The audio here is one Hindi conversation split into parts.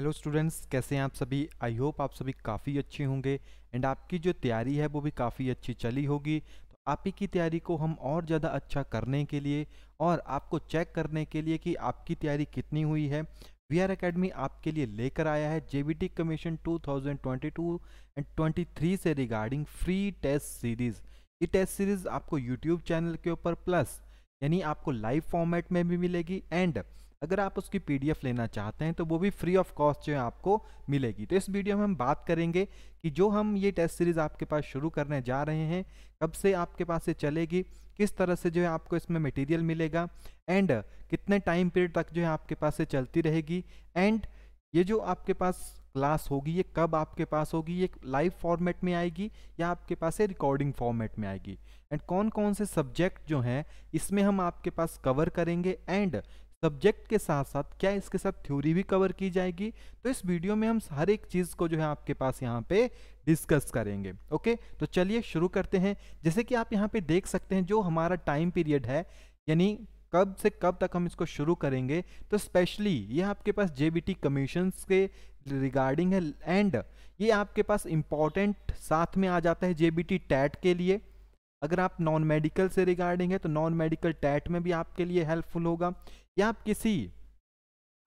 हेलो स्टूडेंट्स कैसे हैं आप सभी आई होप आप सभी काफ़ी अच्छे होंगे एंड आपकी जो तैयारी है वो भी काफ़ी अच्छी चली होगी तो आप ही की तैयारी को हम और ज़्यादा अच्छा करने के लिए और आपको चेक करने के लिए कि आपकी तैयारी कितनी हुई है वी आर अकेडमी आपके लिए लेकर आया है जे कमीशन 2022 एंड 23 से रिगार्डिंग फ्री टेस्ट सीरीज़ ये टेस्ट सीरीज़ आपको यूट्यूब चैनल के ऊपर प्लस यानी आपको लाइव फॉर्मेट में भी मिलेगी एंड अगर आप उसकी पीडीएफ लेना चाहते हैं तो वो भी फ्री ऑफ कॉस्ट जो है आपको मिलेगी तो इस वीडियो में हम बात करेंगे कि जो हम ये टेस्ट सीरीज़ आपके पास शुरू करने जा रहे हैं कब से आपके पास से चलेगी किस तरह से जो है आपको इसमें मटेरियल मिलेगा एंड कितने टाइम पीरियड तक जो है आपके पास से चलती रहेगी एंड ये जो आपके पास क्लास होगी ये कब आपके पास होगी ये लाइव फॉर्मेट में आएगी या आपके पास ये रिकॉर्डिंग फॉर्मेट में आएगी एंड कौन कौन से सब्जेक्ट जो हैं इसमें हम आपके पास कवर करेंगे एंड सब्जेक्ट के साथ साथ क्या इसके साथ थ्योरी भी कवर की जाएगी तो इस वीडियो में हम हर एक चीज़ को जो है आपके पास यहाँ पे डिस्कस करेंगे ओके तो चलिए शुरू करते हैं जैसे कि आप यहाँ पे देख सकते हैं जो हमारा टाइम पीरियड है यानी कब से कब तक हम इसको शुरू करेंगे तो स्पेशली ये आपके पास जेबीटी कमीशंस के रिगार्डिंग है एंड ये आपके पास इम्पॉर्टेंट साथ में आ जाता है जेबीटी टैट के लिए अगर आप नॉन मेडिकल से रिगार्डिंग है तो नॉन मेडिकल टैट में भी आपके लिए हेल्पफुल होगा या आप किसी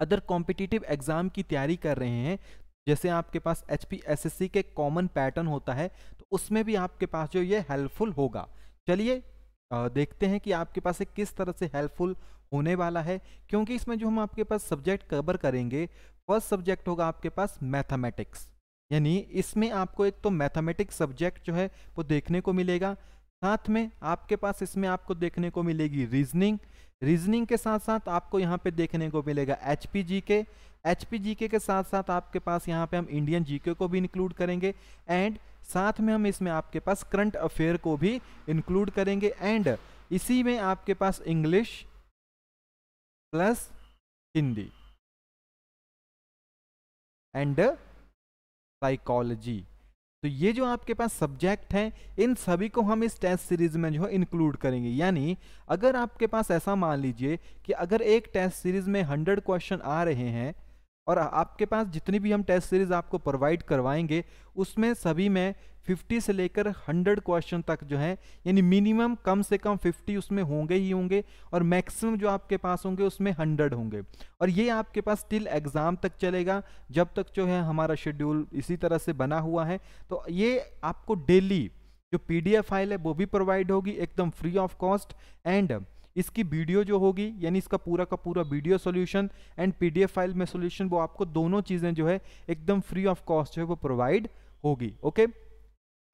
अदर कॉम्पिटिटिव एग्ज़ाम की तैयारी कर रहे हैं जैसे आपके पास H P S S C के कॉमन पैटर्न होता है तो उसमें भी आपके पास जो ये हेल्पफुल होगा चलिए देखते हैं कि आपके पास ये किस तरह से हेल्पफुल होने वाला है क्योंकि इसमें जो हम आपके पास सब्जेक्ट कवर करेंगे फर्स्ट सब्जेक्ट होगा आपके पास मैथमेटिक्स यानी इसमें आपको एक तो मैथमेटिक्स सब्जेक्ट जो है वो देखने को मिलेगा साथ में आपके पास इसमें आपको देखने को मिलेगी रीजनिंग रीजनिंग के साथ साथ आपको यहाँ पे देखने को मिलेगा एच पी जी के एच पी जी के के साथ साथ आपके पास यहाँ पे हम इंडियन जी के को भी इंक्लूड करेंगे एंड साथ में हम इसमें आपके पास करंट अफेयर को भी इंक्लूड करेंगे एंड इसी में आपके पास English plus Hindi and psychology तो ये जो आपके पास सब्जेक्ट हैं इन सभी को हम इस टेस्ट सीरीज़ में जो है इंक्लूड करेंगे यानी अगर आपके पास ऐसा मान लीजिए कि अगर एक टेस्ट सीरीज़ में हंड्रेड क्वेश्चन आ रहे हैं और आपके पास जितनी भी हम टेस्ट सीरीज़ आपको प्रोवाइड करवाएंगे उसमें सभी में 50 से लेकर 100 क्वेश्चन तक जो है यानी मिनिमम कम से कम 50 उसमें होंगे ही होंगे और मैक्सिमम जो आपके पास होंगे उसमें 100 होंगे और ये आपके पास टिल एग्ज़ाम तक चलेगा जब तक जो है हमारा शेड्यूल इसी तरह से बना हुआ है तो ये आपको डेली जो पी फाइल है वो भी प्रोवाइड होगी एकदम फ्री ऑफ कॉस्ट एंड इसकी वीडियो जो होगी यानी इसका पूरा का पूरा video solution and PDF file में सोल्यूशन वो आपको दोनों चीज़ें जो है एकदम फ्री ऑफ कॉस्ट जो है वो प्रोवाइड होगी ओके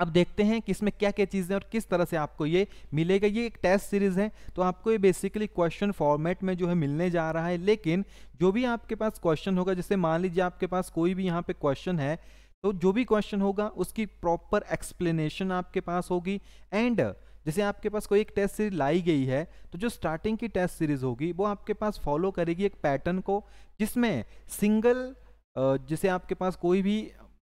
अब देखते हैं कि इसमें क्या क्या चीज़ें और किस तरह से आपको ये मिलेगा ये एक टेस्ट सीरीज़ है तो आपको ये बेसिकली क्वेश्चन फॉर्मेट में जो है मिलने जा रहा है लेकिन जो भी आपके पास क्वेश्चन होगा जैसे मान लीजिए आपके पास कोई भी यहाँ पे क्वेश्चन है तो जो भी क्वेश्चन होगा उसकी प्रॉपर एक्सप्लेनेशन आपके पास होगी एंड जैसे आपके पास कोई एक टेस्ट सीरीज लाई गई है तो जो स्टार्टिंग की टेस्ट सीरीज होगी वो आपके पास फॉलो करेगी एक पैटर्न को जिसमें सिंगल जैसे आपके पास कोई भी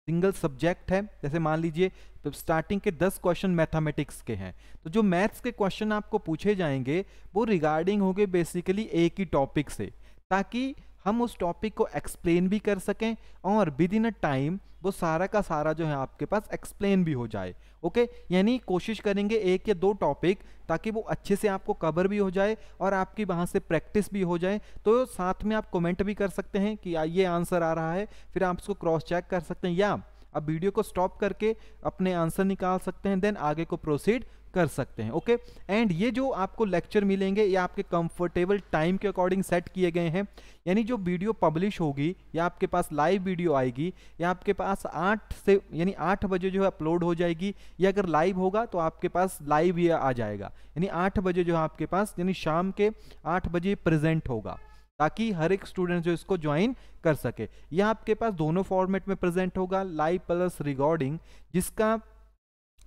सिंगल सब्जेक्ट है जैसे मान लीजिए तो स्टार्टिंग के दस क्वेश्चन मैथमेटिक्स के हैं तो जो मैथ्स के क्वेश्चन आपको पूछे जाएंगे वो रिगार्डिंग होंगे बेसिकली एक ही टॉपिक से ताकि हम उस टॉपिक को एक्सप्लेन भी कर सकें और विद इन अ टाइम वो सारा का सारा जो है आपके पास एक्सप्लेन भी हो जाए ओके यानी कोशिश करेंगे एक या दो टॉपिक ताकि वो अच्छे से आपको कवर भी हो जाए और आपकी वहाँ से प्रैक्टिस भी हो जाए तो साथ में आप कमेंट भी कर सकते हैं कि ये आंसर आ रहा है फिर आप इसको क्रॉस चेक कर सकते हैं या आप वीडियो को स्टॉप करके अपने आंसर निकाल सकते हैं देन आगे को प्रोसीड कर सकते हैं ओके एंड ये जो आपको लेक्चर मिलेंगे ये आपके कंफर्टेबल टाइम के अकॉर्डिंग सेट किए गए हैं यानी जो वीडियो पब्लिश होगी या आपके पास लाइव वीडियो आएगी या आपके पास आठ से यानी आठ बजे जो है अपलोड हो जाएगी या अगर लाइव होगा तो आपके पास लाइव ये आ जाएगा यानी आठ बजे जो है आपके पास यानी शाम के आठ बजे प्रेजेंट होगा ताकि हर एक स्टूडेंट जो इसको ज्वाइन कर सके यह आपके पास दोनों फॉर्मेट में प्रेजेंट होगा लाइव प्लस रिकॉर्डिंग जिसका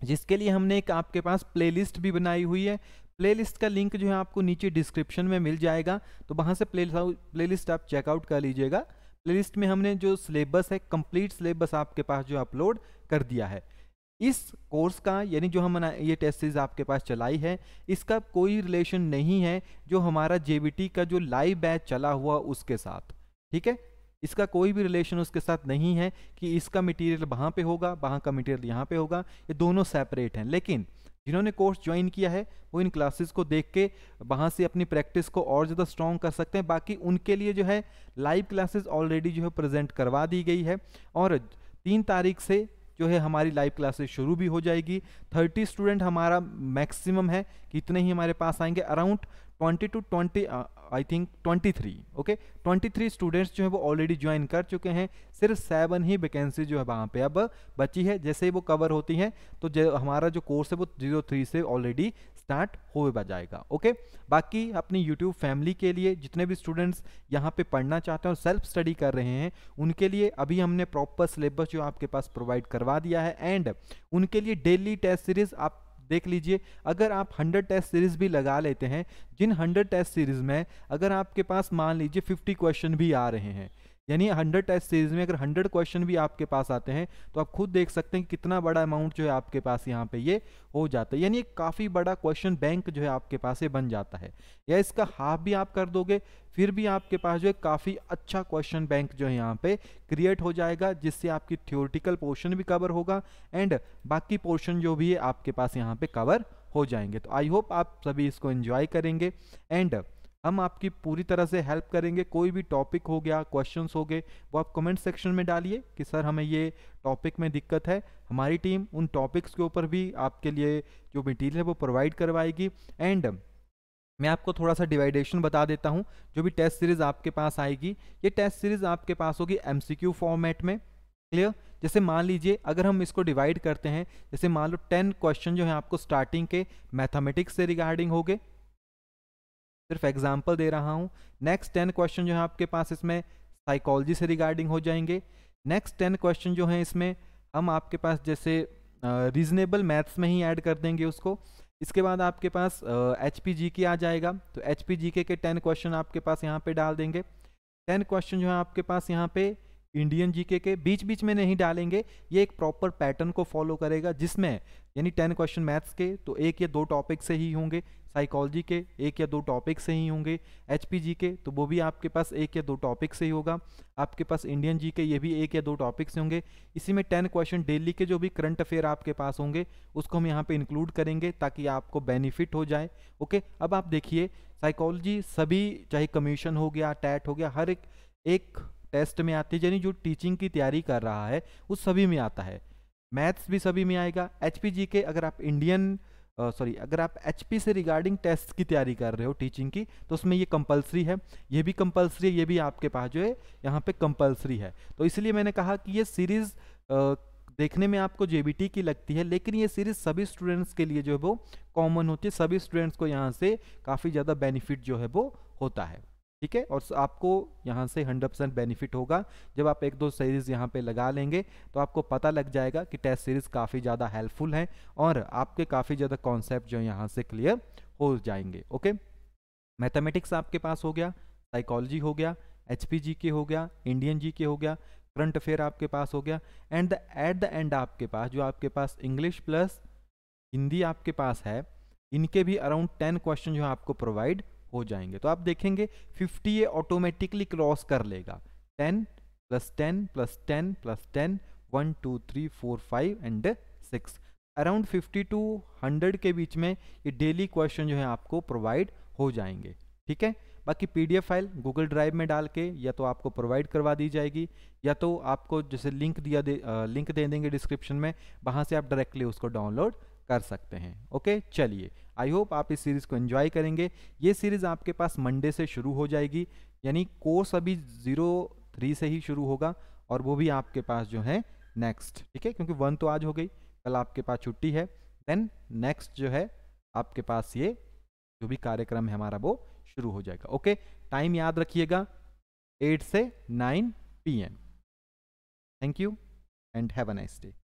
जिसके लिए हमने एक आपके पास प्लेलिस्ट भी बनाई हुई है प्लेलिस्ट का लिंक जो है आपको नीचे डिस्क्रिप्शन में मिल जाएगा तो वहाँ से प्ले लिस्ट आप चेकआउट कर लीजिएगा प्लेलिस्ट में हमने जो सिलेबस है कंप्लीट सिलेबस आपके पास जो अपलोड कर दिया है इस कोर्स का यानी जो हम ये टेस्ट सीरीज आपके पास चलाई है इसका कोई रिलेशन नहीं है जो हमारा जे का जो लाइव बैच चला हुआ उसके साथ ठीक है इसका कोई भी रिलेशन उसके साथ नहीं है कि इसका मटेरियल वहाँ पे होगा वहाँ का मटेरियल यहाँ पे होगा ये दोनों सेपरेट हैं लेकिन जिन्होंने कोर्स ज्वाइन किया है वो इन क्लासेस को देख के वहाँ से अपनी प्रैक्टिस को और ज़्यादा स्ट्रॉन्ग कर सकते हैं बाकी उनके लिए जो है लाइव क्लासेस ऑलरेडी जो है प्रजेंट करवा दी गई है और तीन तारीख से जो है हमारी लाइव क्लासेस शुरू भी हो जाएगी थर्टी स्टूडेंट हमारा मैक्सिमम है कितने ही हमारे पास आएंगे around twenty two twenty I think twenty three okay twenty three students जो है वो ऑलरेडी ज्वाइन कर चुके हैं सिर्फ सेवन ही वैकेंसी जो है वहाँ पे अब बची है जैसे ही वो कवर होती हैं तो हमारा जो कोर्स है वो जीरो थ्री से ऑलरेडी स्टार्ट हो जाएगा ओके बाकी अपनी यूट्यूब फैमिली के लिए जितने भी स्टूडेंट्स यहाँ पे पढ़ना चाहते हैं और सेल्फ स्टडी कर रहे हैं उनके लिए अभी हमने प्रॉपर सिलेबस जो आपके पास प्रोवाइड करवा दिया है एंड उनके लिए डेली टेस्ट सीरीज आप देख लीजिए अगर आप 100 टेस्ट सीरीज भी लगा लेते हैं जिन 100 टेस्ट सीरीज में अगर आपके पास मान लीजिए 50 क्वेश्चन भी आ रहे हैं यानी हंड्रेड टेस्ट सीरीज में अगर हंड्रेड क्वेश्चन भी आपके पास आते हैं तो आप खुद देख सकते हैं कि कितना बड़ा अमाउंट जो है आपके पास यहाँ पे ये हो जाता है यानी काफ़ी बड़ा क्वेश्चन बैंक जो है आपके पास ये बन जाता है या इसका हाफ भी आप कर दोगे फिर भी आपके पास जो है काफ़ी अच्छा क्वेश्चन बैंक जो है यहाँ पे क्रिएट हो जाएगा जिससे आपकी थियोरटिकल पोर्शन भी कवर होगा एंड बाकी पोर्शन जो भी है आपके पास यहाँ पे कवर हो जाएंगे तो आई होप आप सभी इसको एंजॉय करेंगे एंड हम आपकी पूरी तरह से हेल्प करेंगे कोई भी टॉपिक हो गया क्वेश्चन हो गए वो आप कमेंट सेक्शन में डालिए कि सर हमें ये टॉपिक में दिक्कत है हमारी टीम उन टॉपिक्स के ऊपर भी आपके लिए जो मटीरियल है वो प्रोवाइड करवाएगी एंड मैं आपको थोड़ा सा डिवाइडेशन बता देता हूँ जो भी टेस्ट सीरीज़ आपके पास आएगी ये टेस्ट सीरीज़ आपके पास होगी एम फॉर्मेट में क्लियर जैसे मान लीजिए अगर हम इसको डिवाइड करते हैं जैसे मान लो टेन क्वेश्चन जो है आपको स्टार्टिंग के मैथमेटिक्स से रिगार्डिंग हो गए सिर्फ एग्जाम्पल दे रहा हूँ नेक्स्ट टेन क्वेश्चन जो है आपके पास इसमें साइकोलॉजी से रिगार्डिंग हो जाएंगे नेक्स्ट टेन क्वेश्चन जो हैं इसमें हम आपके पास जैसे रीजनेबल uh, मैथ्स में ही ऐड कर देंगे उसको इसके बाद आपके पास एच पी जी के आ जाएगा तो एच पी जी के टेन क्वेश्चन आपके पास यहाँ पे डाल देंगे टेन क्वेश्चन जो है आपके पास यहाँ पे इंडियन जीके के बीच बीच में नहीं डालेंगे ये एक प्रॉपर पैटर्न को फॉलो करेगा जिसमें यानी टेन क्वेश्चन मैथ्स के तो एक या दो टॉपिक से ही होंगे साइकोलॉजी के एक या दो टॉपिक से ही होंगे एच के तो वो भी आपके पास एक या दो टॉपिक से ही होगा आपके पास इंडियन जी के ये भी एक या दो टॉपिक से होंगे इसी में टेन क्वेश्चन डेली के जो भी करंट अफेयर आपके पास होंगे उसको हम यहाँ पे इंक्लूड करेंगे ताकि आपको बेनिफिट हो जाए ओके अब आप देखिए साइकोलॉजी सभी चाहे कमीशन हो गया टैट हो गया हर एक एक टेस्ट में आती है यानी जो टीचिंग की तैयारी कर रहा है वो सभी में आता है मैथ्स भी सभी में आएगा एच के अगर आप इंडियन सॉरी अगर आप एच से रिगार्डिंग टेस्ट की तैयारी कर रहे हो टीचिंग की तो उसमें ये कंपलसरी है ये भी कंपलसरी है ये भी आपके पास जो है यहाँ पे कंपलसरी है तो इसलिए मैंने कहा कि ये सीरीज़ देखने में आपको जे की लगती है लेकिन ये सीरीज़ सभी स्टूडेंट्स के लिए जो है वो कॉमन होती है सभी स्टूडेंट्स को यहाँ से काफ़ी ज़्यादा बेनिफिट जो है वो होता है ठीक है और आपको यहाँ से 100 परसेंट बेनिफिट होगा जब आप एक दो सीरीज़ यहाँ पे लगा लेंगे तो आपको पता लग जाएगा कि टेस्ट सीरीज़ काफ़ी ज़्यादा हेल्पफुल हैं और आपके काफ़ी ज़्यादा कॉन्सेप्ट जो यहाँ से क्लियर हो जाएंगे ओके मैथमेटिक्स आपके पास हो गया साइकोलॉजी हो गया एच के हो गया इंडियन जी के हो गया करंट अफेयर आपके पास हो गया एंड एट द एंड आपके पास जो आपके पास इंग्लिश प्लस हिंदी आपके पास है इनके भी अराउंड टेन क्वेश्चन जो है आपको प्रोवाइड हो जाएंगे तो आप देखेंगे 50 ये ऑटोमेटिकली क्रॉस कर लेगा 10 plus ten plus ten plus ten one two three four five and six around fifty two hundred के बीच में ये डेली क्वेश्चन जो है आपको प्रोवाइड हो जाएंगे ठीक है बाकी पीडीएफ फाइल गूगल ड्राइव में डाल के या तो आपको प्रोवाइड करवा दी जाएगी या तो आपको जैसे लिंक दिया दे, आ, लिंक दे देंगे डिस्क्रिप्शन में वहाँ से आप डायरेक्टली उसको डाउनलोड कर सकते हैं ओके चलिए आई होप आप इस सीरीज़ को एंजॉय करेंगे ये सीरीज़ आपके पास मंडे से शुरू हो जाएगी यानी कोर्स अभी ज़ीरो थ्री से ही शुरू होगा और वो भी आपके पास जो है नेक्स्ट ठीक है क्योंकि वन तो आज हो गई कल आपके पास छुट्टी है देन नेक्स्ट जो है आपके पास ये जो भी कार्यक्रम है हमारा वो शुरू हो जाएगा ओके टाइम याद रखिएगा एट से nine P thank you and have a nice day